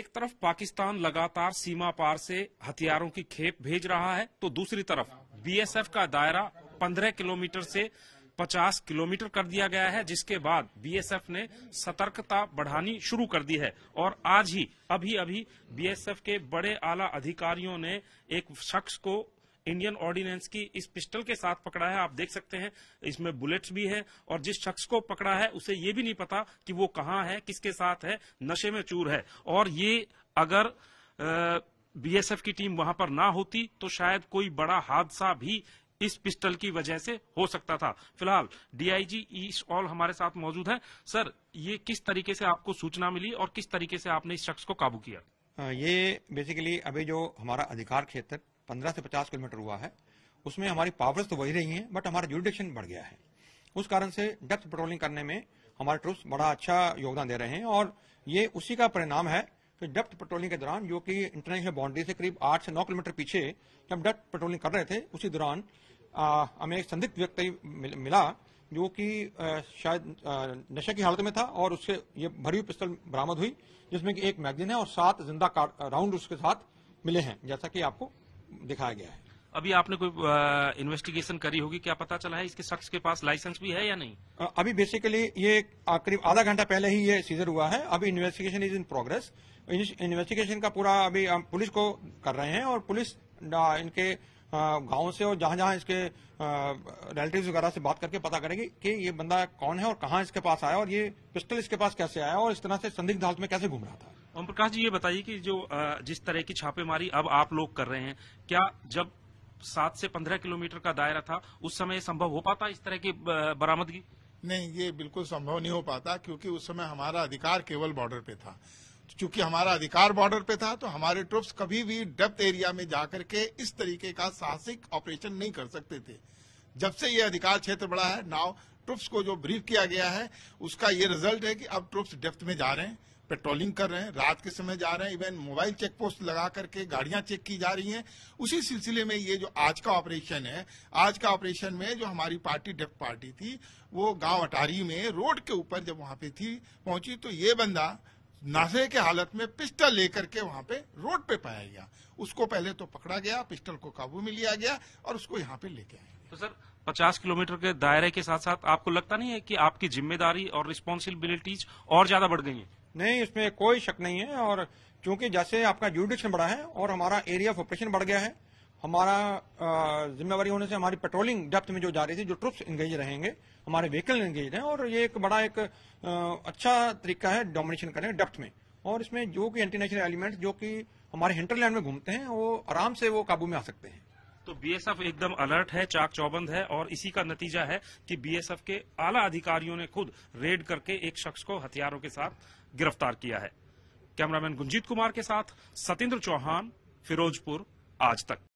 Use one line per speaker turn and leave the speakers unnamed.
एक तरफ पाकिस्तान लगातार सीमा पार से हथियारों की खेप भेज रहा है तो दूसरी तरफ बीएसएफ का दायरा 15 किलोमीटर से 50 किलोमीटर कर दिया गया है जिसके बाद बीएसएफ ने सतर्कता बढ़ानी शुरू कर दी है और आज ही अभी अभी बीएसएफ के बड़े आला अधिकारियों ने एक शख्स को इंडियन ऑर्डिनेंस की इस पिस्टल के साथ पकड़ा है आप देख सकते हैं इसमें बुलेट्स भी है और जिस शख्स को पकड़ा है उसे ये भी नहीं पता कि वो कहाँ है किसके साथ है नशे में चूर है और ये अगर बीएसएफ की टीम वहां पर ना होती तो शायद कोई बड़ा हादसा भी इस पिस्टल की वजह से हो सकता था फिलहाल डीआईजी ईस्ट ऑल हमारे साथ मौजूद है सर ये किस तरीके से आपको सूचना मिली और किस तरीके से आपने इस शख्स को
काबू किया ये बेसिकली अभी जो हमारा अधिकार क्षेत्र 15 से 50 किलोमीटर हुआ है उसमें हमारी पावर्स तो वही रही हैं बट हमारा जुडिक्शन बढ़ गया है उस कारण से डेप्थ पेट्रोलिंग करने में हमारे ट्रुप्स बड़ा अच्छा योगदान दे रहे हैं और ये उसी का परिणाम है कि डेप्थ पेट्रोलिंग के दौरान जो कि इंटरनेशनल बाउंड्री से करीब आठ से नौ किलोमीटर पीछे जब डेप्थ पेट्रोलिंग कर रहे थे उसी दौरान हमें एक संदिग्ध व्यक्ति मिला जो कि शायद नशे की हालत में था और उससे ये भरी हुई पिस्टल बरामद हुई जिसमें कि एक मैगजीन है और सात जिंदा राउंड उसके साथ मिले हैं जैसा कि आपको दिखाया गया है अभी
आपने कोई इन्वेस्टिगेशन करी होगी क्या पता चला है इसके शख्स के पास लाइसेंस भी है या नहीं
आ, अभी बेसिकली ये करीब आधा घंटा पहले ही ये सीजर हुआ है अभी investigation is in progress investigation का पूरा अभी पुलिस को कर रहे हैं और पुलिस इनके गाँव से और जहां जहां इसके रिलेटिव वगैरह से बात करके पता करेंगे कि ये बंदा कौन है और कहाँ इसके पास आया और ये पिस्टल इसके पास कैसे आया और इस तरह से संदिग्ध हालत में कैसे घूम रहा था ओम प्रकाश
जी ये बताइए कि जो जिस तरह की छापेमारी अब आप लोग कर रहे हैं क्या जब सात से पंद्रह किलोमीटर का दायरा था उस समय संभव हो पाता इस तरह की बरामदगी नहीं
ये बिल्कुल संभव नहीं हो पाता क्योंकि उस समय हमारा अधिकार केवल बॉर्डर पे था चूंकि हमारा अधिकार बॉर्डर पे था तो हमारे ट्रुप्स कभी भी डेप्थ एरिया में जाकर के इस तरीके का साहसिक ऑपरेशन नहीं कर सकते थे जब से ये अधिकार क्षेत्र बड़ा है नाव ट्रुप्स को जो ब्रीफ किया गया है उसका ये रिजल्ट है कि अब ट्रुप्स डेप्थ में जा रहे हैं पेट्रोलिंग कर रहे हैं रात के समय जा रहे हैं इवन मोबाइल चेक पोस्ट लगा करके गाड़ियां चेक की जा रही हैं उसी सिलसिले में ये जो आज का ऑपरेशन है आज का ऑपरेशन में जो हमारी पार्टी डेप्थ पार्टी थी वो गांव अटारी में रोड के ऊपर जब वहां पे थी पहुंची तो ये बंदा नशे के हालत में पिस्टल लेकर के वहां पे रोड पे पाया गया उसको पहले तो पकड़ा गया पिस्टल को काबू में लिया गया और उसको यहाँ पे लेके आया
तो सर 50 किलोमीटर के दायरे के साथ साथ आपको लगता नहीं है कि
आपकी जिम्मेदारी और रिस्पॉन्सिबिलिटीज और ज्यादा बढ़ गई है नहीं इसमें कोई शक नहीं है और क्योंकि जैसे आपका जुडिक्शन बढ़ा है और हमारा एरिया ऑफ ऑपरेशन बढ़ गया है हमारा जिम्मेवारी होने से हमारी पेट्रोलिंग डेप्थ में जो जा रही थी जो ट्रुप्स इंगेज रहेंगे हमारे व्हीकल इंगेज हैं और ये एक बड़ा एक अच्छा तरीका है डोमिनेशन करने डेप्थ में और इसमें जो कि इंटरनेशनल एलिमेंट जो कि हमारे हिंटरलैंड में घूमते हैं वो आराम से वो काबू में आ सकते हैं तो
बीएसएफ एकदम अलर्ट है चाक चौबंद है और इसी का नतीजा है कि बीएसएफ के आला अधिकारियों ने खुद रेड करके एक शख्स को हथियारों के साथ गिरफ्तार किया है कैमरामैन गुंजीत कुमार के साथ सतेंद्र चौहान फिरोजपुर आज तक